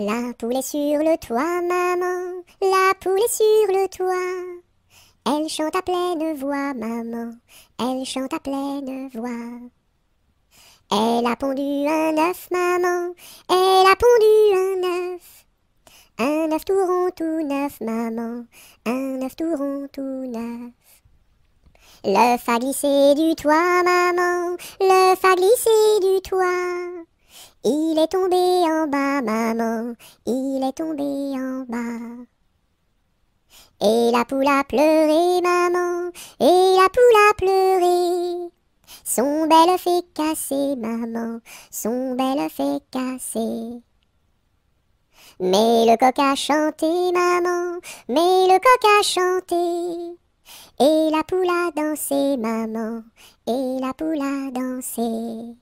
La poule est sur le toit, maman, la poule est sur le toit. Elle chante à pleine voix, maman, elle chante à pleine voix. Elle a pondu un œuf, maman, elle a pondu un œuf. Un œuf tout rond, tout neuf, maman, un œuf tout rond, tout neuf. L'œuf a glissé du toit, maman, le a glissé il est tombé en bas, maman, il est tombé en bas. Et la poule a pleuré, maman, et la poule a pleuré. Son bel fait est cassé, maman, son bel fait est cassé. Mais le coq a chanté, maman, mais le coq a chanté. Et la poule a dansé, maman, et la poule a dansé.